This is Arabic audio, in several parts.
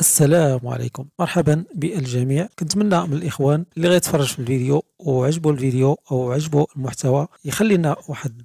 السلام عليكم مرحبا بالجميع كنتمنى من الاخوان اللي غيتفرج في الفيديو وعجبوا الفيديو او عجبوا المحتوى يخلي لنا واحد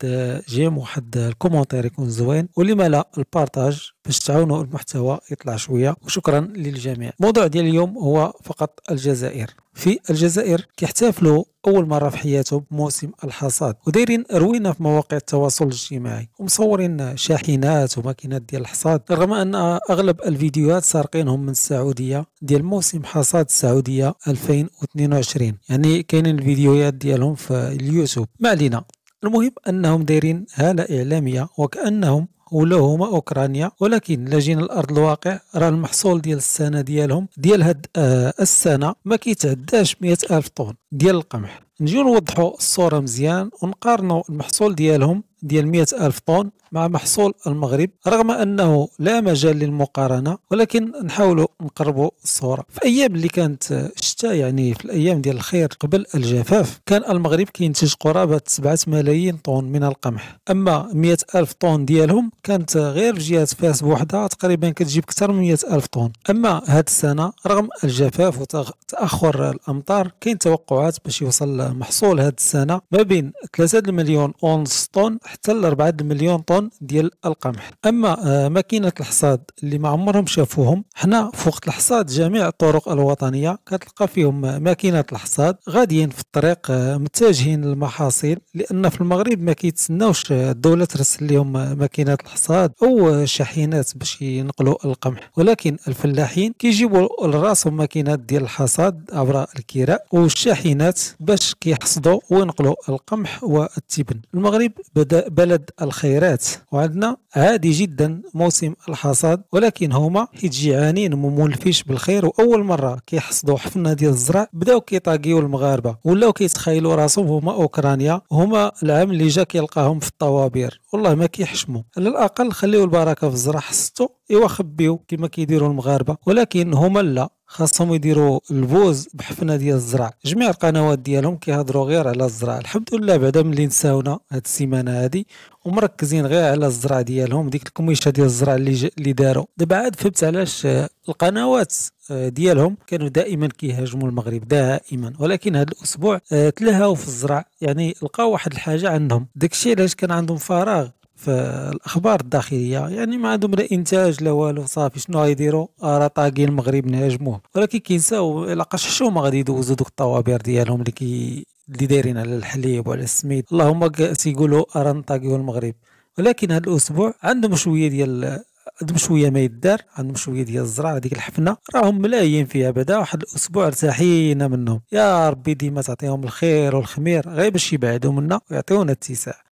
جيم واحد الكومونتير يكون زوين ولما لا البارتاج باش تعاونوا المحتوى يطلع شويه وشكرا للجميع الموضوع ديال اليوم هو فقط الجزائر في الجزائر كيحتفلوا اول مره في حياتهم بموسم الحصاد ودايرين روينا في مواقع التواصل الاجتماعي ومصورين شاحنات وماكينات ديال الحصاد رغم ان اغلب الفيديوهات سارقينهم من السعوديه ديال موسم حصاد السعوديه 2022 يعني كاينين الفيديوهات ديالهم في اليوتيوب ما علينا المهم انهم دايرين هاله اعلاميه وكانهم ولا هما اوكرانيا ولكن لجينا الارض الواقع راه المحصول ديال السنه ديالهم ديال هاد آه السنه ما كيتعداش 100 الف طن ديال القمح نجيو نوضحوا الصوره مزيان ونقارنوا المحصول ديالهم ديال 100 الف طن مع محصول المغرب رغم أنه لا مجال للمقارنة ولكن نحاولوا نقربوا الصورة في أيام اللي كانت الشتاء يعني في الأيام ديال الخير قبل الجفاف كان المغرب كينتج قرابة 7 ملايين طن من القمح أما 100 ألف طن ديالهم كانت غير في جهة فاس بوحدها تقريبا كتجيب أكثر من 100 ألف طن أما هاد السنة رغم الجفاف وتأخر الأمطار كاين توقعات باش يوصل محصول هاد السنة ما بين 3 مليون ونص طن حتى ل 4 مليون طن الطن ديال القمح اما آه، ماكينات الحصاد اللي ما عمرهم شافوهم حنا في وقت الحصاد جميع الطرق الوطنيه كتلقى فيهم ماكينات الحصاد غاديين في الطريق آه، متجهين للمحاصيل لان في المغرب ما كيتسناوش آه، الدوله ترسل لهم ماكينات الحصاد او شاحنات باش ينقلوا القمح ولكن الفلاحين كيجيبوا لراسهم ماكينات ديال الحصاد عبر الكراء والشاحنات باش كيحصدوا وينقلوا القمح والتبن المغرب بدا بلد الخيرات وعندنا عادي جدا موسم الحصاد ولكن هما حيت جيعانين مولفيش بالخير واول مره كيحصدوا حفنه ديال الزرع بداو كيطاقيو المغاربه ولاو كيتخيلوا راسهم هما اوكرانيا هما العام اللي جا كيلقاهم في الطوابير والله ما كيحشموا على الاقل خليو البركه في الزرع حصدتو ايوا خبيو كما كيديروا المغاربه ولكن هما لا خاصهم يديروا البوز بحفنه ديال الزرع جميع القنوات ديالهم كيهضروا غير على الزرع الحمد لله بعدا ملي نساونا هاد السيمانه هادي ومركزين غير على الزرع ديالهم ديك الكميشه ديال الزرع اللي ج... اللي داروا دابا عاد فهمت علاش آه، القنوات آه، ديالهم كانوا دائما كيهاجموا المغرب دائما ولكن هذا الاسبوع آه، تلهاو في الزرع يعني لقاو واحد الحاجه عندهم داكشي علاش كان عندهم فراغ فالاخبار الداخليه يعني ما عندهم لا انتاج لا والو صافي شنو غيديروا آه، راه طاقي المغرب نهاجموه ولكن كينساو لاقاش ما غادي يدوزوا دوك الطوابير ديالهم اللي كي اللي دايرين على الحليب وعلى السميد اللهم تيقولوا راه نطاقيو المغرب ولكن هذا الاسبوع عندهم شويه ديال عندهم شويه ما يدار عندهم شويه ديال الزرع هذيك الحفنه راهم ملايين فيها بعدا واحد الاسبوع ارتاحينا منهم يا ربي ديما تعطيهم الخير والخمير غير باش يبعدوا منا ويعطيونا اتساع